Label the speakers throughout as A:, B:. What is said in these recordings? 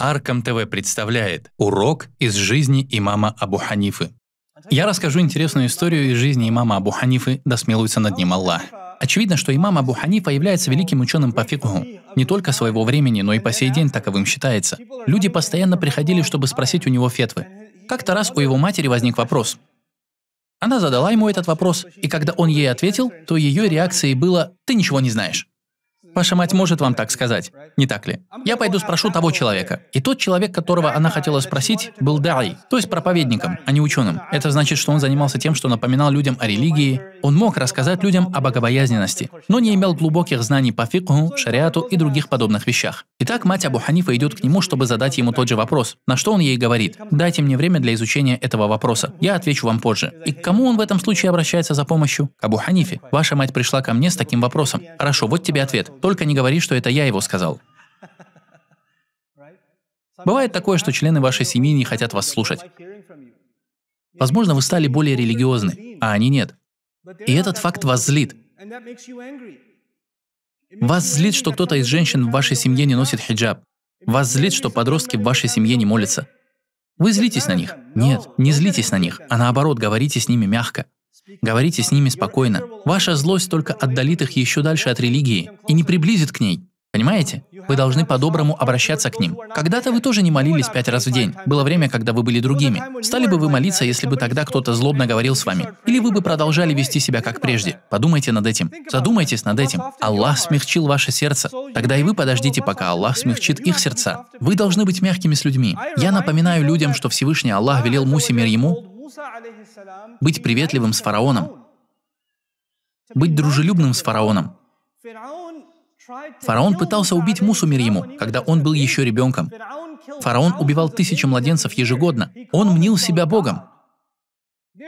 A: Аркам ТВ представляет урок из жизни имама Абу Ханифы. Я расскажу интересную историю из жизни имама Абу Ханифы, да смилуется над ним Аллах. Очевидно, что имам Абу Ханифа является великим ученым по фикху. Не только своего времени, но и по сей день таковым считается. Люди постоянно приходили, чтобы спросить у него фетвы. Как-то раз у его матери возник вопрос. Она задала ему этот вопрос, и когда он ей ответил, то ее реакцией было «ты ничего не знаешь». Ваша мать может вам так сказать, не так ли? Я пойду спрошу того человека. И тот человек, которого она хотела спросить, был дай, то есть проповедником, а не ученым. Это значит, что он занимался тем, что напоминал людям о религии, он мог рассказать людям о богобоязненности, но не имел глубоких знаний по фикху, шариату и других подобных вещах. Итак, мать Абу Ханифа идет к нему, чтобы задать ему тот же вопрос, на что он ей говорит «Дайте мне время для изучения этого вопроса, я отвечу вам позже». И к кому он в этом случае обращается за помощью? К Абу Ханифе. «Ваша мать пришла ко мне с таким вопросом. Хорошо, вот тебе ответ. Только не говори, что это я его сказал. Бывает такое, что члены вашей семьи не хотят вас слушать. Возможно, вы стали более религиозны, а они нет. И этот факт вас злит. Вас злит, что кто-то из женщин в вашей семье не носит хиджаб. Вас злит, что подростки в вашей семье не молятся. Вы злитесь на них? Нет, не злитесь на них, а наоборот, говорите с ними мягко. Говорите с ними спокойно. Ваша злость только отдалит их еще дальше от религии и не приблизит к ней. Понимаете? Вы должны по-доброму обращаться к ним. Когда-то вы тоже не молились пять раз в день. Было время, когда вы были другими. Стали бы вы молиться, если бы тогда кто-то злобно говорил с вами? Или вы бы продолжали вести себя как прежде? Подумайте над этим. Задумайтесь над этим. Аллах смягчил ваше сердце. Тогда и вы подождите, пока Аллах смягчит их сердца. Вы должны быть мягкими с людьми. Я напоминаю людям, что Всевышний Аллах велел Мусе мир ему быть приветливым с фараоном. Быть дружелюбным с фараоном. Фараон пытался убить Мусу Мириму, когда он был еще ребенком. Фараон убивал тысячи младенцев ежегодно. Он мнил себя Богом.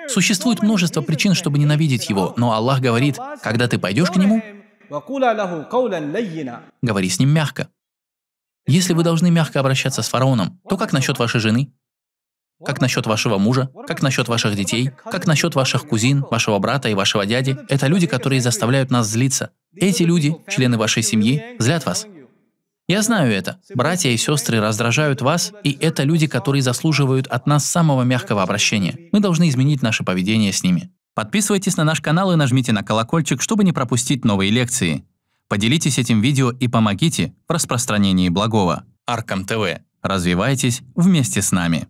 A: Существует множество причин, чтобы ненавидеть его, но Аллах говорит, когда ты пойдешь к нему, говори с ним мягко. Если вы должны мягко обращаться с фараоном, то как насчет вашей жены? Как насчет вашего мужа? Как насчет ваших детей? Как насчет ваших кузин, вашего брата и вашего дяди? Это люди, которые заставляют нас злиться. Эти люди, члены вашей семьи, злят вас. Я знаю это. Братья и сестры раздражают вас, и это люди, которые заслуживают от нас самого мягкого обращения. Мы должны изменить наше поведение с ними. Подписывайтесь на наш канал и нажмите на колокольчик, чтобы не пропустить новые лекции. Поделитесь этим видео и помогите в распространении благого. Аркам ТВ. Развивайтесь вместе с нами.